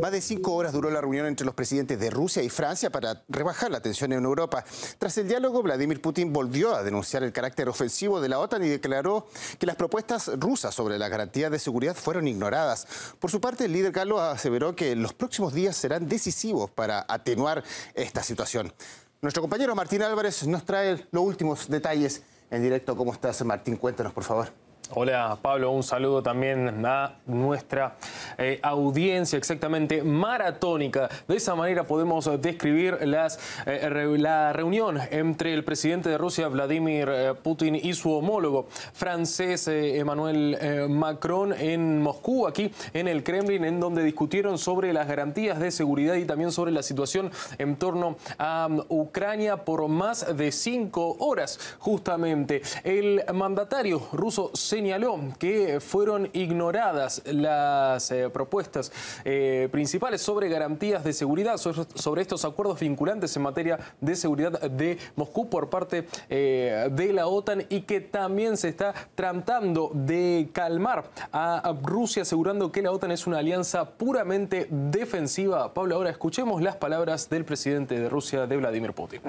Más de cinco horas duró la reunión entre los presidentes de Rusia y Francia para rebajar la tensión en Europa. Tras el diálogo, Vladimir Putin volvió a denunciar el carácter ofensivo de la OTAN y declaró que las propuestas rusas sobre las garantías de seguridad fueron ignoradas. Por su parte, el líder Carlos aseveró que los próximos días serán decisivos para atenuar esta situación. Nuestro compañero Martín Álvarez nos trae los últimos detalles en directo. ¿Cómo estás, Martín? Cuéntanos, por favor. Hola Pablo, un saludo también a nuestra eh, audiencia exactamente maratónica. De esa manera podemos describir las, eh, la reunión entre el presidente de Rusia, Vladimir eh, Putin, y su homólogo francés, Emmanuel Macron, en Moscú, aquí en el Kremlin, en donde discutieron sobre las garantías de seguridad y también sobre la situación en torno a um, Ucrania por más de cinco horas. Justamente el mandatario ruso se señaló que fueron ignoradas las eh, propuestas eh, principales sobre garantías de seguridad, sobre, estos acuerdos vinculantes en materia de seguridad de Moscú por parte eh, de la OTAN y que también se está tratando de calmar a Rusia asegurando que la OTAN es una alianza puramente defensiva. Pablo, ahora escuchemos las palabras del presidente de Rusia, de Vladimir Putin.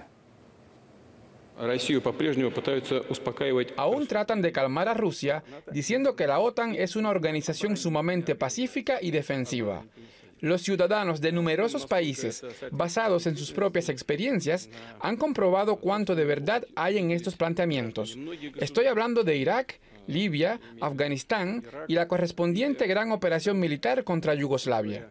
Aún tratan de calmar a Rusia diciendo que la OTAN es una organización sumamente pacífica y defensiva. Los ciudadanos de numerosos países, basados en sus propias experiencias, han comprobado cuánto de verdad hay en estos planteamientos. Estoy hablando de Irak, Libia, Afganistán y la correspondiente gran operación militar contra Yugoslavia.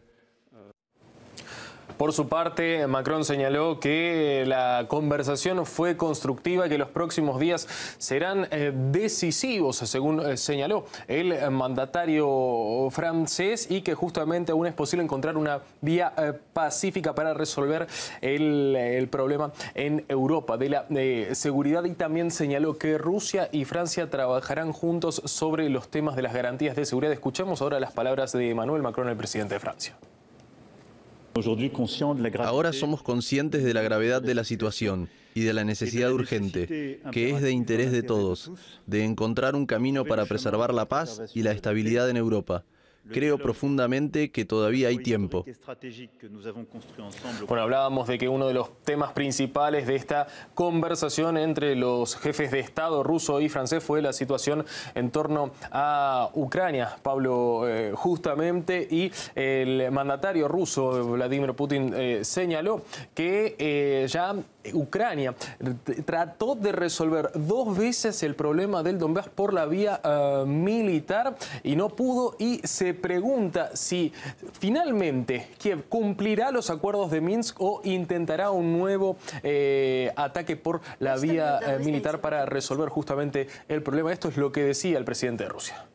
Por su parte, Macron señaló que eh, la conversación fue constructiva, que los próximos días serán eh, decisivos, eh, según señaló el mandatario francés, y que justamente aún es posible encontrar una vía pacífica para resolver el, problema en Europa de la seguridad y también señaló que Rusia y Francia trabajarán juntos sobre los temas de las garantías de seguridad. Escuchemos ahora las palabras de Emmanuel Macron, el presidente de Francia. Ahora somos conscientes de la gravedad de la situación y de la necesidad urgente, que es de interés de todos, de encontrar un camino para preservar la paz y la estabilidad en Europa. Creo profundamente que todavía hay tiempo. Bueno, hablábamos de que uno de los temas principales de esta conversación entre los jefes de Estado ruso y francés fue la situación en torno a Ucrania, Pablo, eh, justamente, y el mandatario ruso, Vladimir Putin, eh, señaló que eh, ya eh, Ucrania trató de resolver dos veces el problema del Donbass por la vía eh, militar y no pudo y se pregunta si finalmente Kiev cumplirá los acuerdos de Minsk o intentará un nuevo eh, ataque por la vía militar para resolver justamente el problema. Esto es lo que decía el presidente de Rusia.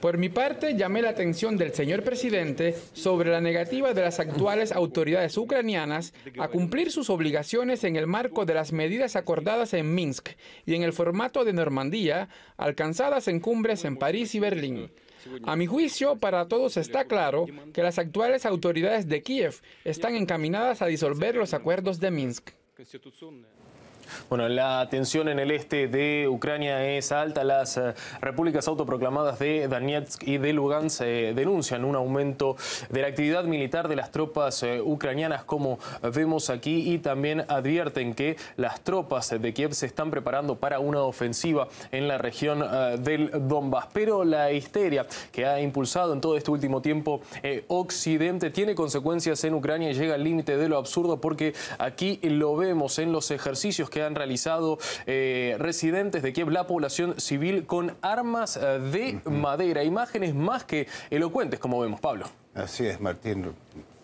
Por mi parte, llamé la atención del señor presidente sobre la negativa de las actuales autoridades ucranianas a cumplir sus obligaciones en el marco de las medidas acordadas en Minsk y en el formato de Normandía alcanzadas en cumbres en París y Berlín. A mi juicio, para todos está claro que las actuales autoridades de Kiev están encaminadas a disolver los acuerdos de Minsk. Bueno, la tensión en el este de Ucrania es alta. Las eh, repúblicas autoproclamadas de Donetsk y de Lugansk eh, denuncian un aumento de la actividad militar de las tropas eh, ucranianas, como vemos aquí, y también advierten que las tropas de Kiev se están preparando para una ofensiva en la región del Donbass. Pero la histeria que ha impulsado en todo este último tiempo Occidente tiene consecuencias en Ucrania y llega al límite de lo absurdo porque aquí lo vemos en los ejercicios que han realizado eh, residentes de Kiev, la población civil, con armas eh, de madera. Imágenes más que elocuentes, como vemos, Pablo. Así es, Martín.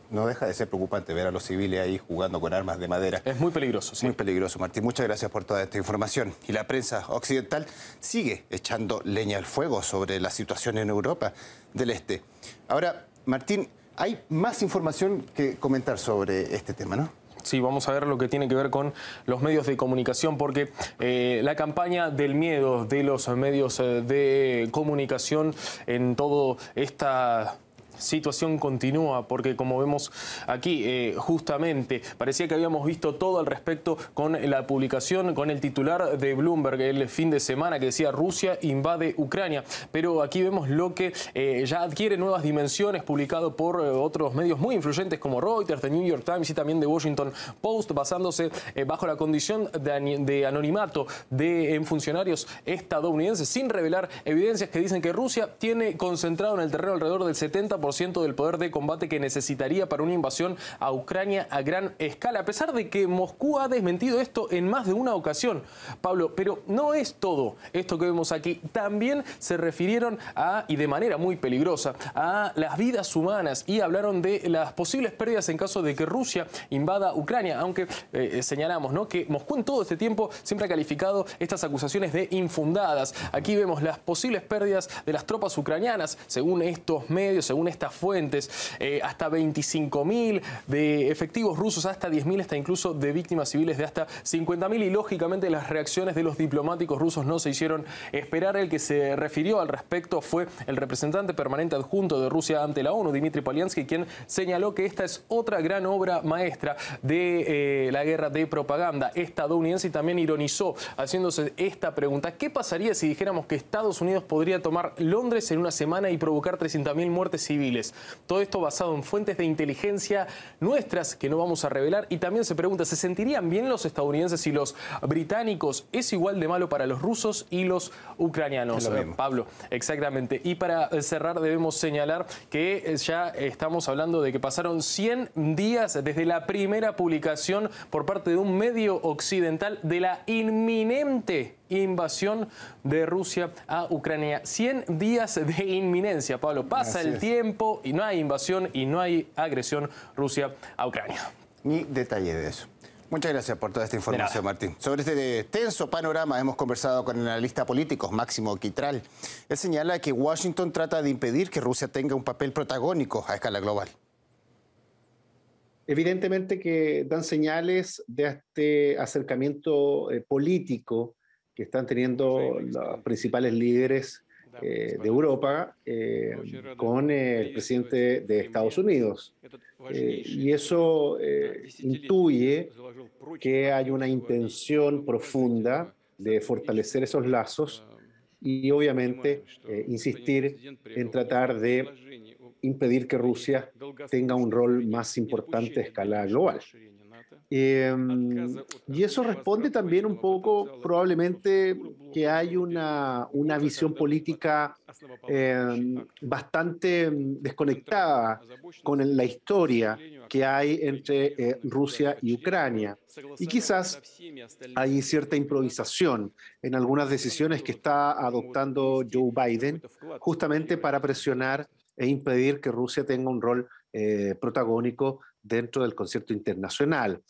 No deja de ser preocupante ver a los civiles ahí jugando con armas de madera. Es muy peligroso, sí. Muy peligroso, Martín. Muchas gracias por toda esta información. Y la prensa occidental sigue echando leña al fuego sobre la situación en Europa del Este. Ahora, Martín, hay más información que comentar sobre este tema, ¿no? Sí, vamos a ver lo que tiene que ver con los medios de comunicación, porque eh, la campaña del miedo de los medios eh, de comunicación en todo esta situación continúa, porque como vemos aquí, eh, justamente parecía que habíamos visto todo al respecto con la publicación, con el titular de Bloomberg el fin de semana que decía Rusia invade Ucrania, pero aquí vemos lo que eh, ya adquiere nuevas dimensiones, publicado por eh, otros medios muy influyentes como Reuters, The New York Times y también The Washington Post, basándose bajo la condición de, anonimato de funcionarios estadounidenses, sin revelar evidencias que dicen que Rusia tiene concentrado en el terreno alrededor del 70% del poder de combate que necesitaría para una invasión a Ucrania a gran escala, a pesar de que Moscú ha desmentido esto en más de una ocasión. Pablo, pero no es todo esto que vemos aquí. También se refirieron a, y de manera muy peligrosa, a las vidas humanas y hablaron de las posibles pérdidas en caso de que Rusia invada Ucrania, aunque eh, señalamos ¿no? que Moscú en todo este tiempo siempre ha calificado estas acusaciones de infundadas. Aquí vemos las posibles pérdidas de las tropas ucranianas, según estos medios, según estas fuentes, eh, hasta 25.000 de efectivos rusos, hasta 10.000, hasta incluso de víctimas civiles de hasta 50.000 y lógicamente las reacciones de los diplomáticos rusos no se hicieron esperar. El que se refirió al respecto fue el representante permanente adjunto de Rusia ante la ONU, Dmitry Polyansky, quien señaló que esta es otra gran obra maestra de eh, la guerra de propaganda estadounidense y también ironizó haciéndose esta pregunta. ¿Qué pasaría si dijéramos que Estados Unidos podría tomar Londres en una semana y provocar 300.000 muertes civiles? Todo esto basado en fuentes de inteligencia nuestras que no vamos a revelar. Y también se pregunta, ¿se sentirían bien los estadounidenses y los británicos? ¿Es igual de malo para los rusos y los ucranianos? Pablo, exactamente. Y para eh, cerrar debemos señalar que eh, ya estamos hablando de que pasaron 100 días desde la primera publicación por parte de un medio occidental de la inminente invasión de Rusia a Ucrania. 100 días de inminencia, Pablo. Pasa el tiempo y no hay invasión y no hay agresión Rusia a Ucrania. Ni detalle de eso. Muchas gracias por toda esta información, Martín. Sobre este tenso panorama hemos conversado con el analista político Máximo Quitral. Él señala que Washington trata de impedir que Rusia tenga un papel protagónico a escala global. Evidentemente que dan señales de este acercamiento eh, político que están teniendo los principales líderes eh, de Europa eh, con el presidente de Estados Unidos. Eh, y eso intuye que hay una intención profunda de fortalecer esos lazos um, y obviamente insistir en tratar de impedir que Rusia tenga un rol más importante a escala global. Em, y eso responde también un poco, probablemente, que hay una, una visión política em, bastante mm, desconectada con la historia que hay entre eh, Rusia y Ucrania. Y quizás hay cierta improvisación en algunas decisiones que está adoptando Joe Biden justamente para presionar e impedir que Rusia tenga un rol eh, protagónico dentro del concierto internacional.